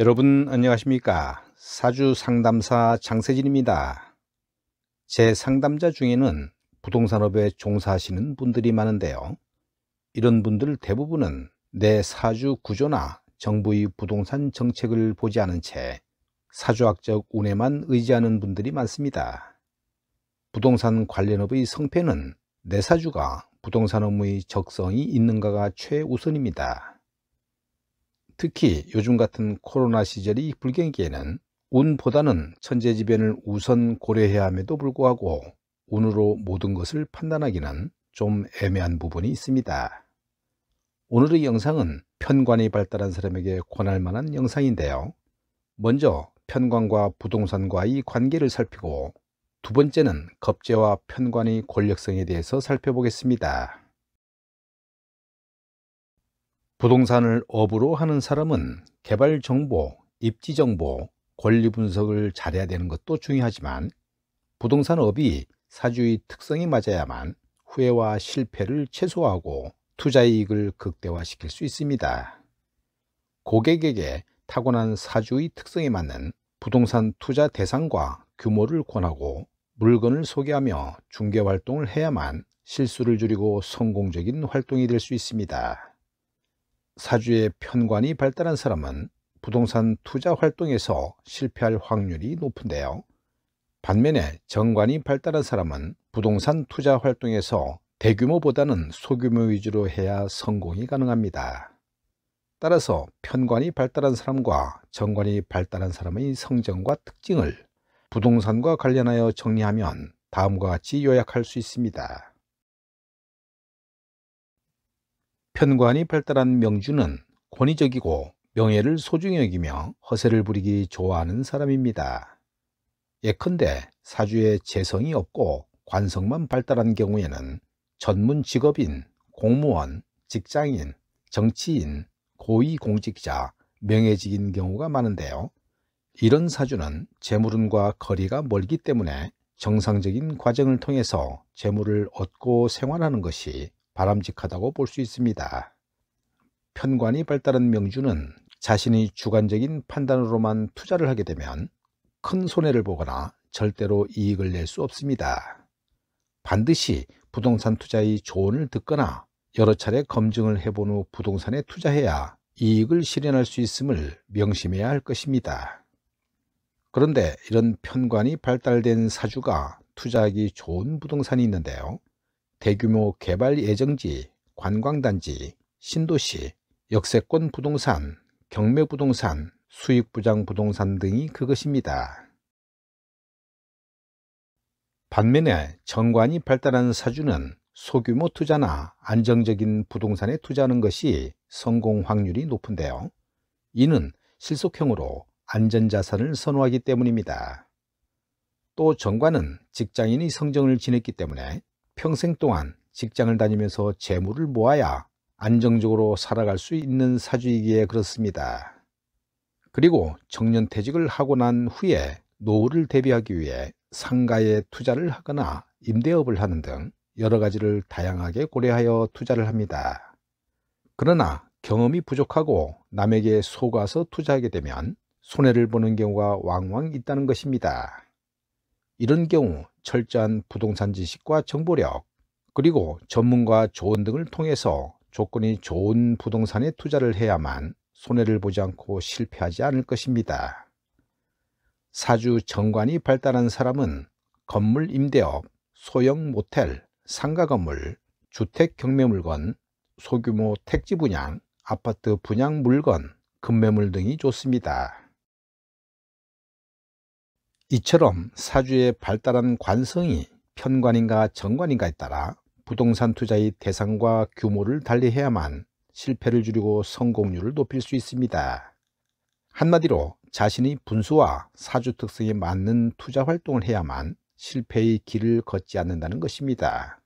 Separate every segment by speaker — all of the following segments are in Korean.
Speaker 1: 여러분 안녕하십니까 사주 상담사 장세진입니다 제 상담자 중에는 부동산업에 종사하시는 분들이 많은데요 이런 분들 대부분은 내 사주 구조나 정부의 부동산 정책을 보지 않은 채 사주학적 운에만 의지하는 분들이 많습니다 부동산 관련업의 성패는 내 사주가 부동산 업의 적성이 있는가가 최우선입니다 특히 요즘 같은 코로나 시절이 불경기에는 운보다는 천재지변을 우선 고려해야 함에도 불구하고 운으로 모든 것을 판단하기는 좀 애매한 부분이 있습니다. 오늘의 영상은 편관이 발달한 사람에게 권할 만한 영상인데요. 먼저 편관과 부동산과의 관계를 살피고 두 번째는 겁재와 편관의 권력성에 대해서 살펴보겠습니다. 부동산을 업으로 하는 사람은 개발 정보, 입지 정보, 권리 분석을 잘해야 되는 것도 중요하지만 부동산 업이 사주의 특성이 맞아야만 후회와 실패를 최소화하고 투자 이익을 극대화시킬 수 있습니다. 고객에게 타고난 사주의 특성에 맞는 부동산 투자 대상과 규모를 권하고 물건을 소개하며 중개 활동을 해야만 실수를 줄이고 성공적인 활동이 될 수 있습니다. 사주의 편관이 발달한 사람은 부동산 투자 활동에서 실패할 확률이 높은데요. 반면에 정관이 발달한 사람은 부동산 투자 활동에서 대규모보다는 소규모 위주로 해야 성공이 가능합니다. 따라서 편관이 발달한 사람과 정관이 발달한 사람의 성정과 특징을 부동산과 관련하여 정리하면 다음과 같이 요약할 수 있습니다. 편관이 발달한 명주는 권위적이고 명예를 소중히 여기며 허세를 부리기 좋아하는 사람입니다. 예컨대 사주에 재성이 없고 관성만 발달한 경우에는 전문 직업인, 공무원, 직장인, 정치인, 고위공직자, 명예직인 경우가 많은데요. 이런 사주는 재물운과 거리가 멀기 때문에 정상적인 과정을 통해서 재물을 얻고 생활하는 것이 바람직하다고 볼 수 있습니다. 편관이 발달한 명주는 자신이 주관적인 판단으로만 투자를 하게 되면 큰 손해를 보거나 절대로 이익을 낼 수 없습니다. 반드시 부동산 투자의 조언을 듣거나 여러 차례 검증을 해본 후 부동산에 투자해야 이익을 실현할 수 있음을 명심해야 할 것입니다. 그런데 이런 편관이 발달된 사주가 투자하기 좋은 부동산이 있는데요. 대규모 개발 예정지, 관광단지, 신도시, 역세권 부동산, 경매 부동산, 수익부장 부동산 등이 그것입니다. 반면에 정관이 발달한 사주는 소규모 투자나 안정적인 부동산에 투자하는 것이 성공 확률이 높은데요. 이는 실속형으로 안전자산을 선호하기 때문입니다. 또 정관은 직장인이 성정을 지냈기 때문에 평생 동안 직장을 다니면서 재물을 모아야 안정적으로 살아갈 수 있는 사주이기에 그렇습니다. 그리고 정년퇴직을 하고 난 후에 노후를 대비하기 위해 상가에 투자를 하거나 임대업을 하는 등 여러 가지를 다양하게 고려하여 투자를 합니다. 그러나 경험이 부족하고 남에게 속아서 투자하게 되면 손해를 보는 경우가 왕왕 있다는 것입니다. 이런 경우 철저한 부동산 지식과 정보력 그리고 전문가 조언 등을 통해서 조건이 좋은 부동산에 투자를 해야만 손해를 보지 않고 실패하지 않을 것입니다. 사주 정관이 발달한 사람은 건물 임대업, 소형 모텔, 상가 건물, 주택 경매 물건, 소규모 택지 분양, 아파트 분양 물건, 급매물 등이 좋습니다. 이처럼 사주의 발달한 관성이 편관인가 정관인가에 따라 부동산 투자의 대상과 규모를 달리해야만 실패를 줄이고 성공률을 높일 수 있습니다. 한마디로 자신의 분수와 사주 특성에 맞는 투자 활동을 해야만 실패의 길을 걷지 않는다는 것입니다.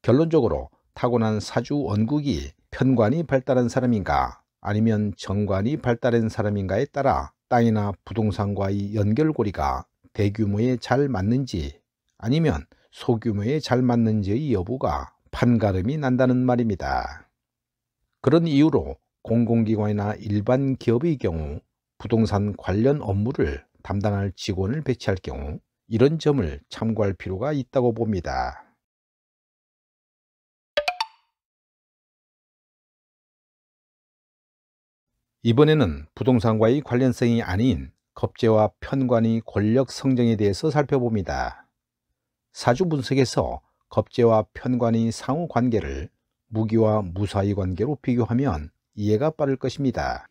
Speaker 1: 결론적으로 타고난 사주 원국이 편관이 발달한 사람인가 아니면 정관이 발달한 사람인가에 따라 땅이나 부동산과의 연결고리가 대규모에 잘 맞는지 아니면 소규모에 잘 맞는지의 여부가 판가름이 난다는 말입니다. 그런 이유로 공공기관이나 일반 기업의 경우 부동산 관련 업무를 담당할 직원을 배치할 경우 이런 점을 참고할 필요가 있다고 봅니다. 이번에는 부동산과의 관련성이 아닌 겁제와 편관의 권력 성장에 대해서 살펴봅니다. 사주 분석에서 겁제와 편관의 상호 관계를 무기와 무사의 관계로 비교하면 이해가 빠를 것입니다.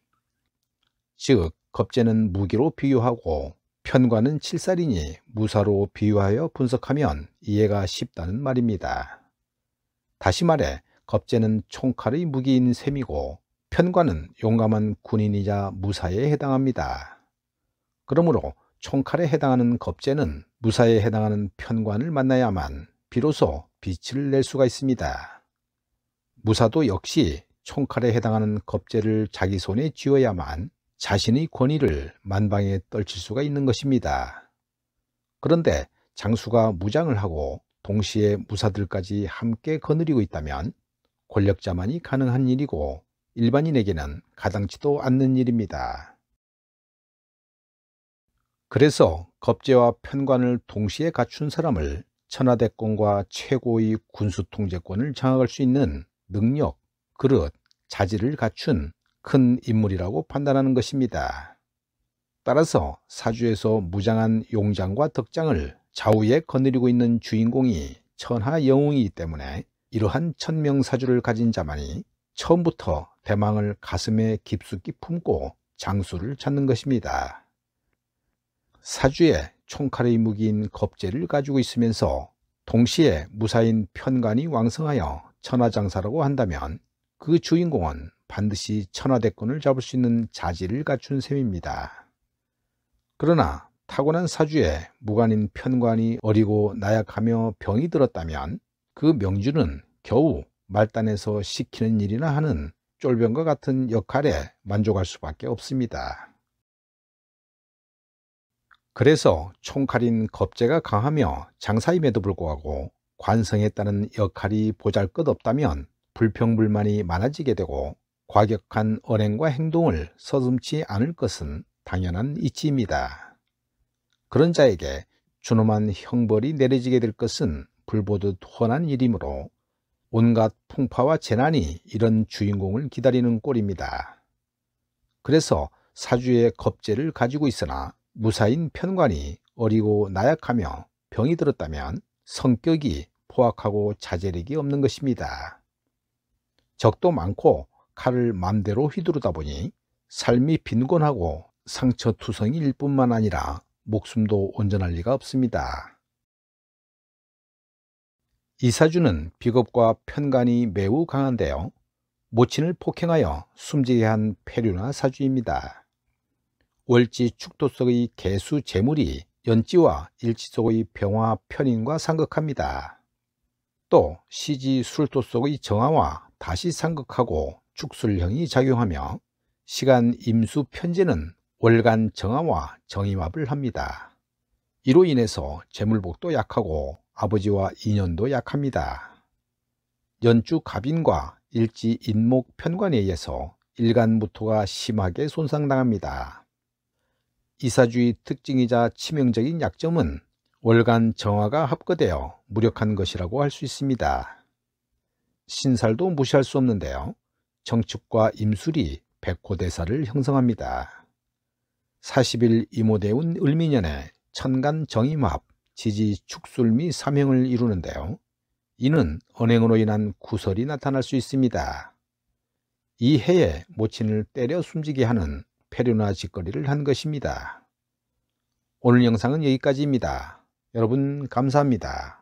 Speaker 1: 즉, 겁제는 무기로 비유하고 편관은 칠살이니 무사로 비유하여 분석하면 이해가 쉽다는 말입니다. 다시 말해 겁제는 총칼의 무기인 셈이고 편관은 용감한 군인이자 무사에 해당합니다. 그러므로 총칼에 해당하는 겁재는 무사에 해당하는 편관을 만나야만 비로소 빛을 낼 수가 있습니다. 무사도 역시 총칼에 해당하는 겁재를 자기 손에 쥐어야만 자신의 권위를 만방에 떨칠 수가 있는 것입니다. 그런데 장수가 무장을 하고 동시에 무사들까지 함께 거느리고 있다면 권력자만이 가능한 일이고 일반인에게는 가당치도 않는 일입니다. 그래서 겁제와 편관을 동시에 갖춘 사람을 천하대권과 최고의 군수통제권을 장악할 수 있는 능력, 그릇, 자질을 갖춘 큰 인물이라고 판단하는 것입니다. 따라서 사주에서 무장한 용장과 덕장을 좌우에 거느리고 있는 주인공이 천하영웅이기 때문에 이러한 천명사주를 가진 자만이 처음부터 대망을 가슴에 깊숙이 품고 장수를 찾는 것입니다. 사주에 총칼의 무기인 겁재를 가지고 있으면서 동시에 무사인 편관이 왕성하여 천하장사라고 한다면 그 주인공은 반드시 천하대권을 잡을 수 있는 자질을 갖춘 셈입니다. 그러나 타고난 사주에 무관인 편관이 어리고 나약하며 병이 들었다면 그 명주는 겨우 말단에서 시키는 일이나 하는 쫄병과 같은 역할에 만족할 수밖에 없습니다. 그래서 총칼인 겁재가 강하며 장사임에도 불구하고 관성했다는 역할이 보잘것없다면 불평불만이 많아지게 되고 과격한 언행과 행동을 서슴치 않을 것은 당연한 이치입니다. 그런 자에게 준엄한 형벌이 내려지게 될 것은 불보듯 훤한 일이므로 온갖 풍파와 재난이 이런 주인공을 기다리는 꼴입니다. 그래서 사주의 겁재를 가지고 있으나 무사인 편관이 어리고 나약하며 병이 들었다면 성격이 포악하고 자제력이 없는 것입니다. 적도 많고 칼을 맘대로 휘두르다 보니 삶이 빈곤하고 상처투성일 이 뿐만 아니라 목숨도 온전할 리가 없습니다. 이사주는 비겁과 편간이 매우 강한데요. 모친을 폭행하여 숨지게 한 폐류나 사주입니다. 월지 축도속의 개수 재물이 연지와 일지 속의 병화 편인과 상극합니다. 또 시지 술도 속의 정화와 다시 상극하고 축술형이 작용하며 시간 임수 편제는 월간 정화와 정의합을 합니다. 이로 인해서 재물복도 약하고 아버지와 인연도 약합니다. 연주 갑인과 일지 인목 편관에 의해서 일간무토가 심하게 손상당합니다. 이사주의 특징이자 치명적인 약점은 월간 정화가 합거되어 무력한 것이라고 할 수 있습니다. 신살도 무시할 수 없는데요. 정축과 임술이 백호대사를 형성합니다. 40일 이모대운 을미년에 천간 정임합, 지지 축술 및 삼형을 이루는데요. 이는 언행으로 인한 구설이 나타날 수 있습니다. 이 해에 모친을 때려 숨지게 하는 폐류나 짓거리를 한 것입니다. 오늘 영상은 여기까지입니다. 여러분 감사합니다.